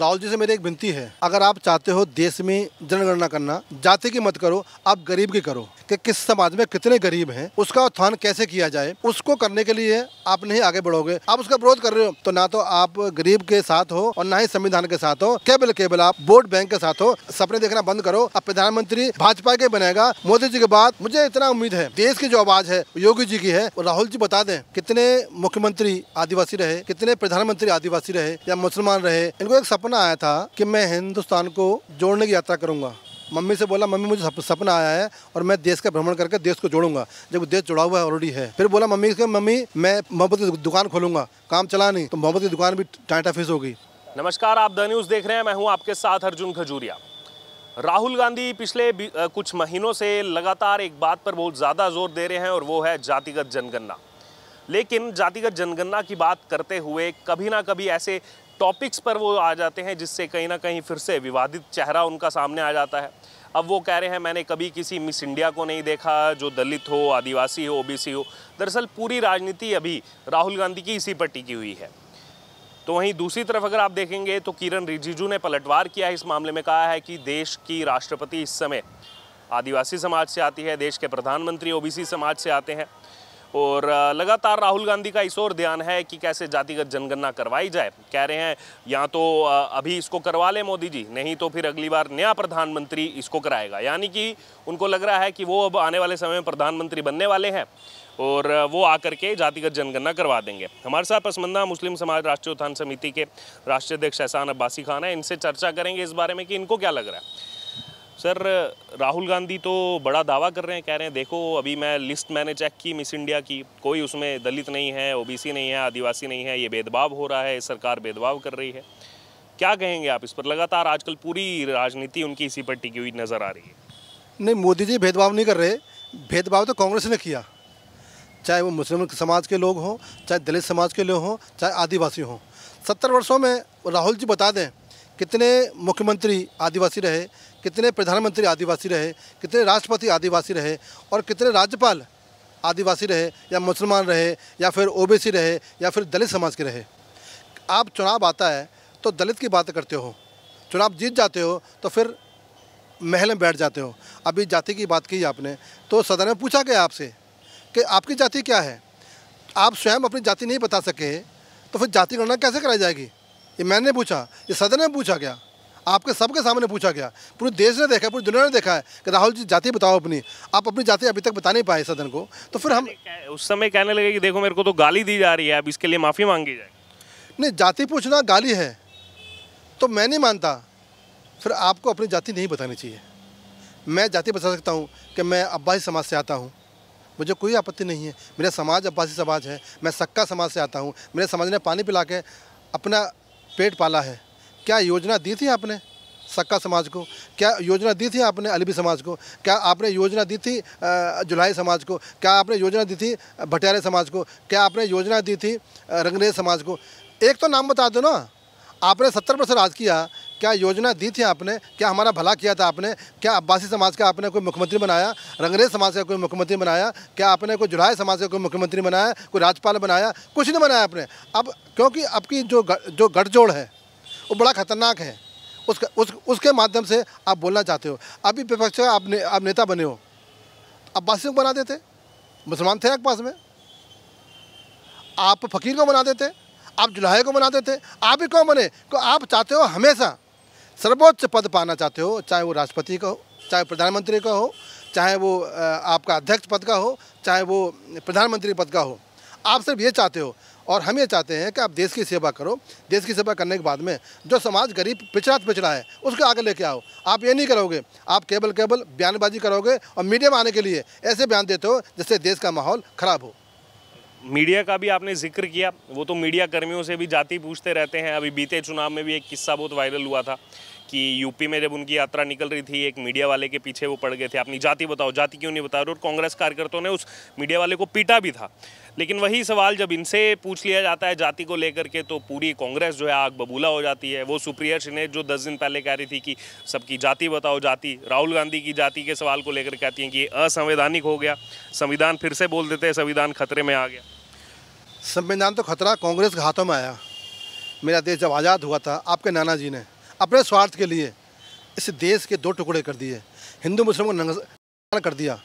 राहुल जी से मेरी एक विनती है अगर आप चाहते हो देश में जनगणना करना जाति की मत करो आप गरीब की करो कि किस समाज में कितने गरीब हैं उसका उत्थान कैसे किया जाए उसको करने के लिए आप नहीं आगे बढ़ोगे आप उसका विरोध कर रहे हो तो ना तो आप गरीब के साथ हो और ना ही संविधान के साथ हो केवल केवल आप वोट बैंक के साथ हो सपने देखना बंद करो अब प्रधानमंत्री भाजपा के बनेगा मोदी जी के बाद मुझे इतना उम्मीद है देश की जो आवाज है योगी जी की है राहुल जी बता दें कितने मुख्यमंत्री आदिवासी रहे कितने प्रधानमंत्री आदिवासी रहे या मुसलमान रहे इनको एक सपना सपना आया था कि मैं हिंदुस्तान को जोड़ने की यात्रा करूंगा मम्मी से बोला मम्मी मुझे सपना आया है और मैं देश का भ्रमण करके देश को जोड़ूंगा जब देश जुड़ा हुआ है ऑलरेडी है फिर बोला मम्मी से मम्मी मैं मोहब्बत की दुकान खोलूंगा काम चला नहीं तो मोहब्बत की दुकान भी टाटा फिस होगी नमस्कार आप द न्यूज़ देख रहे हैं मैं हूँ आपके साथ अर्जुन खजूरिया राहुल गांधी पिछले कुछ महीनों से लगातार एक बात पर बहुत ज़्यादा जोर दे रहे हैं और वो है जातिगत जनगणना लेकिन जातिगत जनगणना की बात करते हुए कभी ना कभी ऐसे टॉपिक्स पर वो आ जाते हैं जिससे कहीं ना कहीं फिर से विवादित चेहरा उनका सामने आ जाता है अब वो कह रहे हैं मैंने कभी किसी मिस इंडिया को नहीं देखा जो दलित हो आदिवासी हो ओबीसी हो दरअसल पूरी राजनीति अभी राहुल गांधी की इसी पर टिकी हुई है तो वहीं दूसरी तरफ अगर आप देखेंगे तो किरण रिजिजू ने पलटवार किया है इस मामले में कहा है कि देश की राष्ट्रपति इस समय आदिवासी समाज से आती है देश के प्रधानमंत्री ओबीसी समाज से आते हैं और लगातार राहुल गांधी का इस और ध्यान है कि कैसे जातिगत जनगणना करवाई जाए कह रहे हैं या तो अभी इसको करवा लें मोदी जी नहीं तो फिर अगली बार नया प्रधानमंत्री इसको कराएगा यानी कि उनको लग रहा है कि वो अब आने वाले समय में प्रधानमंत्री बनने वाले हैं और वो आकर के जातिगत जनगणना करवा देंगे हमारे साथ पसमंदा मुस्लिम समाज राष्ट्रीय उत्थान समिति के राष्ट्रीय अध्यक्ष एहसान अब्बासी खान है इनसे चर्चा करेंगे इस बारे में कि इनको क्या लग रहा है सर राहुल गांधी तो बड़ा दावा कर रहे हैं कह रहे हैं देखो अभी मैं लिस्ट मैंने चेक की मिस इंडिया की कोई उसमें दलित नहीं है ओबीसी नहीं है आदिवासी नहीं है ये भेदभाव हो रहा है सरकार भेदभाव कर रही है क्या कहेंगे आप इस पर लगातार आजकल पूरी राजनीति उनकी इसी पर टिकी हुई नज़र आ रही है नहीं मोदी जी भेदभाव नहीं कर रहे भेदभाव तो कांग्रेस ने किया चाहे वो मुस्लिम समाज के लोग हों चाहे दलित समाज के लोग हों चाहे आदिवासी हों सत्तर वर्षों में राहुल जी बता दें कितने मुख्यमंत्री आदिवासी रहे कितने प्रधानमंत्री आदिवासी रहे कितने राष्ट्रपति आदिवासी रहे और कितने राज्यपाल आदिवासी रहे या मुसलमान रहे या फिर ओबीसी रहे या फिर दलित समाज के रहे आप चुनाव आता है तो दलित की बात करते हो चुनाव जीत जाते हो तो फिर महल में बैठ जाते हो अभी जाति की बात की आपने तो सदन में पूछा गया आपसे कि आपकी जाति क्या है आप स्वयं अपनी जाति नहीं बता सके तो फिर जाति गणना कैसे कराई जाएगी ये मैंने पूछा ये सदन ने पूछा क्या आपके सबके सामने पूछा गया पूरे देश ने देखा पूरी दुनिया ने देखा है कि राहुल जी जाति बताओ अपनी आप अपनी जाति अभी तक बता नहीं पाए सदन को तो फिर हम उस समय कहने लगे कि देखो मेरे को तो गाली दी जा रही है अब इसके लिए माफ़ी मांगी जाए नहीं जाति पूछना गाली है तो मैं नहीं मानता फिर आपको अपनी जाति नहीं बतानी चाहिए मैं जाति बता सकता हूँ कि मैं अब्बासी समाज से आता हूँ मुझे कोई आपत्ति नहीं है मेरा समाज अब्बासी समाज है मैं सक्का समाज से आता हूँ मेरे समाज ने पानी पिला के अपना पेट पाला है क्या योजना दी थी आपने सक्का समाज को क्या योजना दी थी आपने अलबी समाज को क्या आपने योजना दी थी जुलाई समाज को क्या आपने योजना दी थी भटियारे समाज को क्या आपने योजना दी थी रंगरेज समाज को एक तो नाम बता दो ना आपने सत्तर परसेंट राज किया क्या योजना दी थी आपने क्या हमारा भला किया था आपने क्या अब्बासी समाज का आपने कोई मुख्यमंत्री बनाया रंगरेज समाज का कोई मुख्यमंत्री बनाया क्या आपने कोई जुलाहे समाज का कोई मुख्यमंत्री बनाया कोई राज्यपाल बनाया कुछ नहीं बनाया आपने अब क्योंकि आपकी जो जो गठजोड़ है वो बड़ा खतरनाक है उस, उस उसके माध्यम से आप बोलना चाहते हो अभी विपक्ष का आप, ने, आप नेता बने हो अब्बासी को बना देते मुसलमान थे पास में आप फकीर को बना देते आप जुलाहे को बना थे आप ही क्यों बने को तो आप चाहते हो हमेशा सर्वोच्च पद पाना चाहते हो चाहे वो राष्ट्रपति का हो चाहे प्रधानमंत्री का हो चाहे वो आपका अध्यक्ष पद का हो चाहे वो प्रधानमंत्री पद का हो आप सिर्फ ये चाहते हो और हम ये चाहते हैं कि आप देश की सेवा करो देश की सेवा करने के बाद में जो समाज गरीब पिछड़ा पिछड़ा है उसको आगे लेके आओ आप ये नहीं करोगे आप केवल केवल बयानबाजी करोगे और मीडिया में आने के लिए ऐसे बयान देते हो जिससे देश का माहौल ख़राब हो मीडिया का भी आपने जिक्र किया वो तो मीडिया कर्मियों से भी जाति पूछते रहते हैं अभी बीते चुनाव में भी एक किस्सा बहुत वायरल हुआ था कि यूपी में जब उनकी यात्रा निकल रही थी एक मीडिया वाले के पीछे वो पड़ गए थे अपनी जाति बताओ जाति क्यों नहीं बता रहे और कांग्रेस कार्यकर्ताओं ने उस मीडिया वाले को पीटा भी था लेकिन वही सवाल जब इनसे पूछ लिया जाता है जाति को लेकर के तो पूरी कांग्रेस जो है आग बबूला हो जाती है वो सुप्रिया सिन्हे जो दस दिन पहले कह रही थी कि सबकी जाति बताओ जाति राहुल गांधी की जाति के सवाल को लेकर कहती हैं कि असंवैधानिक हो गया संविधान फिर से बोल देते हैं संविधान खतरे में आ गया संविधान तो खतरा कांग्रेस के हाथों में आया मेरा देश जब आज़ाद हुआ था आपके नाना जी ने अपने स्वार्थ के लिए इस देश के दो टुकड़े कर दिए हिंदू मुस्लिम को नंगा कर दिया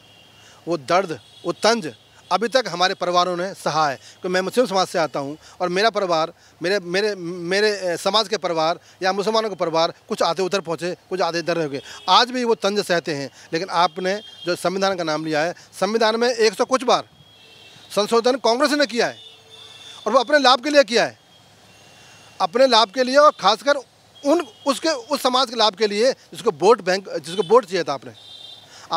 वो दर्द वो तंज अभी तक हमारे परिवारों ने सहा है कि मैं मुस्लिम समाज से आता हूँ और मेरा परिवार मेरे मेरे मेरे समाज के परिवार या मुसलमानों के परिवार कुछ आधे उधर पहुँचे कुछ आधे इधर रह गए आज भी वो तंज सहते हैं लेकिन आपने जो संविधान का नाम लिया है संविधान में एक सौ कुछ बार संशोधन कांग्रेस ने किया है और वो अपने लाभ के लिए किया है अपने लाभ के लिए और खासकर उन उसके उस समाज के लाभ के लिए जिसको वोट बैंक जिसको वोट चाहिए था आपने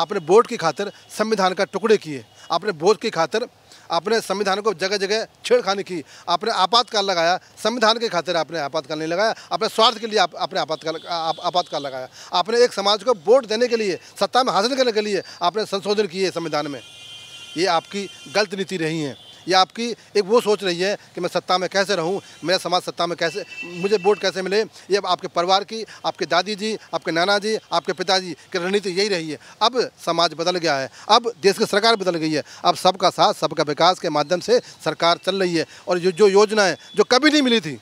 आपने वोट की खातर संविधान का टुकड़े किए आपने वोट की खातर आपने संविधान को जगह जगह छेड़खानी की आपने आपातकाल लगाया संविधान के खातिर आपने आपातकाल नहीं लगाया अपने स्वार्थ के लिए आप, आपने आपातकाल आप, आपातकाल लगाया आपने एक समाज को वोट देने के लिए सत्ता में हासिल करने के लिए आपने संशोधन किए संविधान में ये आपकी गलत नीति रही है या आपकी एक वो सोच रही है कि मैं सत्ता में कैसे रहूँ मेरा समाज सत्ता में कैसे मुझे वोट कैसे मिले ये आपके परिवार की आपके दादी जी आपके नाना जी आपके पिताजी की रणनीति यही रही है अब समाज बदल गया है अब देश की सरकार बदल गई है अब सबका साथ सबका विकास के माध्यम से सरकार चल रही है और जो जो योजना जो कभी नहीं मिली थी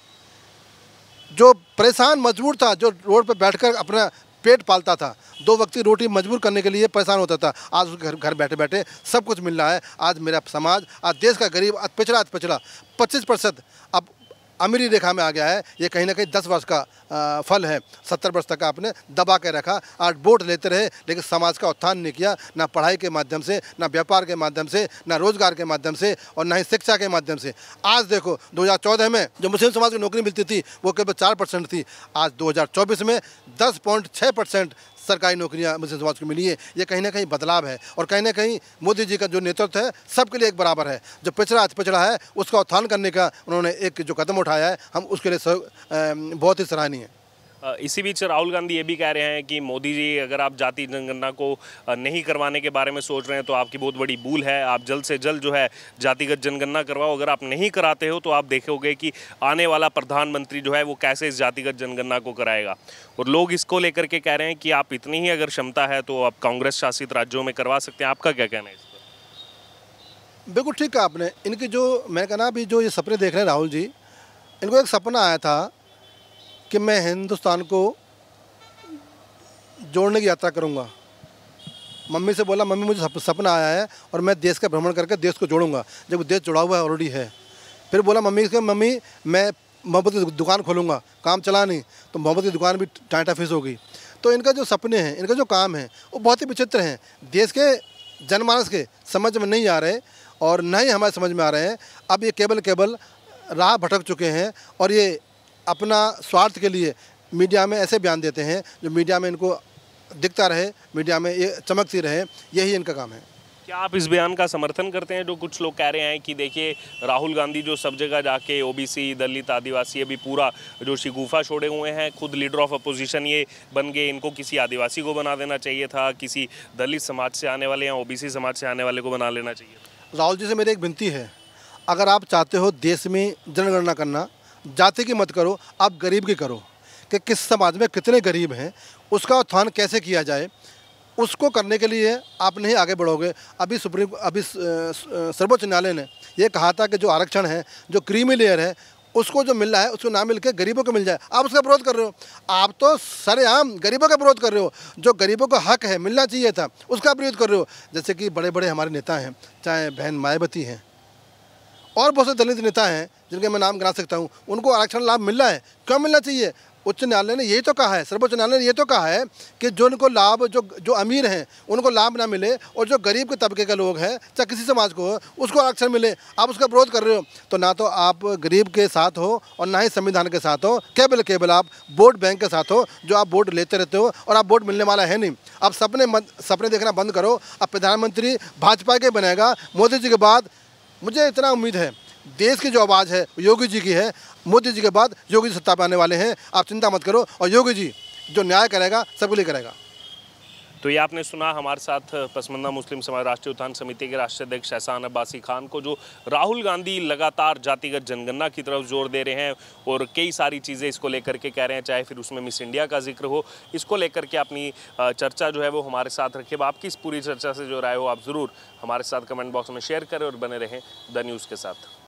जो परेशान मजबूर था जो रोड पर बैठकर अपना पेट पालता था दो वक्त की रोटी मजबूर करने के लिए परेशान होता था आज उसके घर घर बैठे बैठे सब कुछ मिल रहा है आज मेरा समाज आज देश का गरीब पिछड़ा पिछड़ा पच्चीस प्रतिशत अब अमीरी रेखा में आ गया है ये कहीं ना कहीं दस वर्ष का आ, फल है सत्तर वर्ष तक आपने दबा के रखा आज वोट लेते रहे लेकिन समाज का उत्थान नहीं किया ना पढ़ाई के माध्यम से ना व्यापार के माध्यम से ना रोजगार के माध्यम से और ना ही शिक्षा के माध्यम से आज देखो 2014 में जो मुस्लिम समाज को नौकरी मिलती थी वो केवल चार परसेंट थी आज दो में दस पॉइंट छः परसेंट सरकारी नौकरियाँ मुस्लिम समाज को मिली है ये कहीं ना कहीं बदलाव है और कहीं ना कहीं मोदी जी का जो नेतृत्व है सबके लिए एक बराबर है जो पिछड़ा पिछड़ा है उसका उत्थान करने का उन्होंने एक जो कदम उठाया है हम उसके लिए बहुत ही सराहनीय है इसी बीच राहुल गांधी ये भी कह रहे हैं कि मोदी जी अगर आप जाति जनगणना को नहीं करवाने के बारे में सोच रहे हैं तो आपकी बहुत बड़ी भूल है आप जल्द से जल्द जो है जातिगत जनगणना करवाओ अगर आप नहीं कराते हो तो आप देखोगे कि आने वाला प्रधानमंत्री जो है वो कैसे इस जातिगत जनगणना को कराएगा और लोग इसको लेकर के कह रहे हैं कि आप इतनी ही अगर क्षमता है तो आप कांग्रेस शासित राज्यों में करवा सकते हैं आपका क्या कहना है बिल्कुल ठीक है आपने इनके जो मैं कहना अभी जो ये सपने देख रहे हैं राहुल जी इनको एक सपना आया था कि मैं हिंदुस्तान को जोड़ने की यात्रा करूँगा मम्मी से बोला मम्मी मुझे सपना आया है और मैं देश का भ्रमण करके देश को जोड़ूंगा जब देश जुड़ा हुआ है ऑलरेडी है फिर बोला मम्मी से मम्मी मैं मोहब्बत की दुकान खोलूँगा काम चला नहीं तो मोहब्बत की दुकान भी टाइट फिस हो गई तो इनका जो सपने हैं इनका जो काम है वो बहुत ही विचित्र हैं देश के जनमानस के समझ में नहीं आ रहे और न ही हमारे समझ में आ रहे हैं अब ये केवल केवल राह भटक चुके हैं और ये अपना स्वार्थ के लिए मीडिया में ऐसे बयान देते हैं जो मीडिया में इनको दिखता रहे मीडिया में ये चमकती रहे यही इनका काम है क्या आप इस बयान का समर्थन करते हैं जो कुछ लोग कह रहे हैं कि देखिए राहुल गांधी जो सब जगह जाके ओबीसी दलित आदिवासी अभी पूरा जो शिगुफा छोड़े हुए हैं खुद लीडर ऑफ अपोजिशन ये बन गए इनको किसी आदिवासी को बना देना चाहिए था किसी दलित समाज से आने वाले या ओबीसी समाज से आने वाले को बना लेना चाहिए राहुल जी से मेरी एक विनती है अगर आप चाहते हो देश में जनगणना करना जाति की मत करो आप गरीब की करो कि किस समाज में कितने गरीब हैं उसका उत्थान कैसे किया जाए उसको करने के लिए आप नहीं आगे बढ़ोगे अभी सुप्रीम अभी सर्वोच्च न्यायालय ने यह कहा था कि जो आरक्षण है जो क्रीमी लेयर है उसको जो मिल रहा है उसको ना मिल के गरीबों को मिल जाए आप उसका विरोध कर रहे हो आप तो सरेआम गरीबों का विरोध कर रहे हो जो गरीबों का हक है मिलना चाहिए था उसका विरोध कर रहे हो जैसे कि बड़े बड़े हमारे नेता हैं चाहे बहन मायावती हैं और बहुत से दलित नेता हैं जिनके मैं नाम गिना सकता हूँ उनको आरक्षण लाभ मिल रहा है क्यों मिलना चाहिए उच्च न्यायालय ने यही तो कहा है सर्वोच्च न्यायालय ने ये तो कहा है कि जो उनको लाभ जो जो अमीर हैं उनको लाभ ना मिले और जो गरीब के तबके के लोग हैं चाहे किसी समाज को हो उसको आरक्षण मिले आप उसका विरोध कर रहे हो तो ना तो आप गरीब के साथ हो और ना ही संविधान के साथ हो केवल केवल आप वोट बैंक के साथ हो जो आप वोट लेते रहते हो और आप वोट मिलने वाला है नहीं आप सपने सपने देखना बंद करो अब प्रधानमंत्री भाजपा के बनेगा मोदी जी के बाद मुझे इतना उम्मीद है देश की जो आवाज़ है योगी जी की है मोदी जी के बाद योगी जी सत्ता पे आने वाले हैं आप चिंता मत करो और योगी जी जो न्याय करेगा सबके लिए करेगा तो ये आपने सुना हमारे साथ पसमंदा मुस्लिम समाज राष्ट्रीय उत्थान समिति के राष्ट्रीय अध्यक्ष एहसान अब्बासी खान को जो राहुल गांधी लगातार जातिगत जनगणना की तरफ जोर दे रहे हैं और कई सारी चीज़ें इसको लेकर के कह रहे हैं चाहे फिर उसमें मिस इंडिया का जिक्र हो इसको लेकर के अपनी चर्चा जो है वो हमारे साथ रखिए आपकी इस पूरी चर्चा से जो राय हो आप ज़रूर हमारे साथ कमेंट बॉक्स में शेयर करें और बने रहें द न्यूज़ के साथ